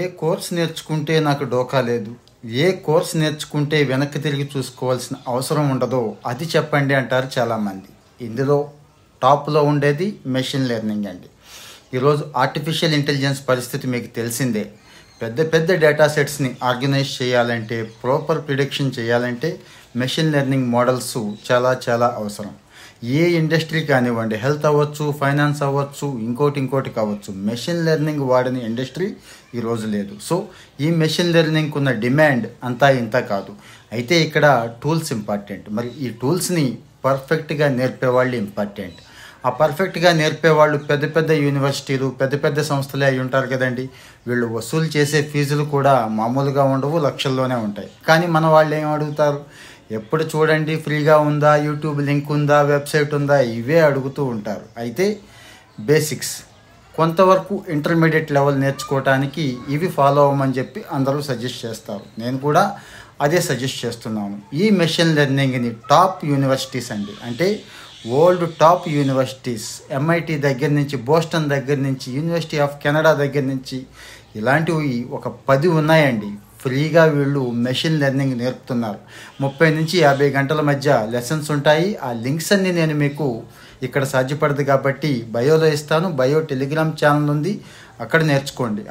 ఏ course నేర్చుకుంటే నాకు డోకా లేదు ఏ కోర్స్ నేర్చుకుంటే వెనక్కి తిరిగి చూసుకోవాల్సిన అవసరం ఉండదో అది చెప్పండి అంటారు చాలామంది ఇందులో టాప్లో ఉండేది మెషిన్ లెర్నింగ్ అండి ఈరోజు ఆర్టిఫిషియల్ ఇంటెలిజెన్స్ పరిస్థితి మీకు తెలిసిందే పెద్ద పెద్ద డేటా సెట్స్ని ఆర్గనైజ్ చేయాలంటే ప్రాపర్ ప్రిడిక్షన్ చేయాలంటే మెషిన్ లెర్నింగ్ మోడల్స్ చాలా చాలా అవసరం ఏ ఇండస్ట్రీ కానివ్వండి హెల్త్ అవ్వచ్చు ఫైనాన్స్ అవ్వచ్చు ఇంకోటి ఇంకోటి కావచ్చు మెషిన్ లెర్నింగ్ వాడిన ఇండస్ట్రీ ఈరోజు లేదు సో ఈ మెషిన్ లెర్నింగ్కి ఉన్న డిమాండ్ అంతా ఇంత కాదు అయితే ఇక్కడ టూల్స్ ఇంపార్టెంట్ మరి ఈ టూల్స్ని పర్ఫెక్ట్గా నేర్పేవాళ్ళు ఇంపార్టెంట్ ఆ పర్ఫెక్ట్గా నేర్పేవాళ్ళు పెద్ద పెద్ద యూనివర్సిటీలు పెద్ద పెద్ద సంస్థలే అయి ఉంటారు కదండి వీళ్ళు వసూలు చేసే ఫీజులు కూడా మామూలుగా ఉండవు లక్షల్లోనే ఉంటాయి కానీ మన వాళ్ళు ఏం అడుగుతారు ఎప్పుడు చూడండి ఫ్రీగా ఉందా యూట్యూబ్ లింక్ ఉందా వెబ్సైట్ ఉందా ఇవే అడుగుతూ ఉంటారు అయితే బేసిక్స్ కొంతవరకు ఇంటర్మీడియట్ లెవెల్ నేర్చుకోవటానికి ఇవి ఫాలో అవ్వమని చెప్పి అందరూ సజెస్ట్ చేస్తారు నేను కూడా అదే సజెస్ట్ చేస్తున్నాను ఈ మెషిన్ లెర్నింగ్ని టాప్ యూనివర్సిటీస్ అండి అంటే వరల్డ్ టాప్ యూనివర్సిటీస్ ఎంఐటి దగ్గర నుంచి బోస్టన్ దగ్గర నుంచి యూనివర్సిటీ ఆఫ్ కెనడా దగ్గర నుంచి ఇలాంటివి ఒక పది ఉన్నాయండి ఫ్రీగా వీళ్ళు మెషిన్ లెర్నింగ్ నేర్పుతున్నారు ముప్పై నుంచి యాభై గంటల మధ్య లెసన్స్ ఉంటాయి ఆ లింక్స్ అన్ని నేను మీకు ఇక్కడ సాధ్యపడదు కాబట్టి బయోలో ఇస్తాను బయో టెలిగ్రామ్ ఛానల్ ఉంది అక్కడ నేర్చుకోండి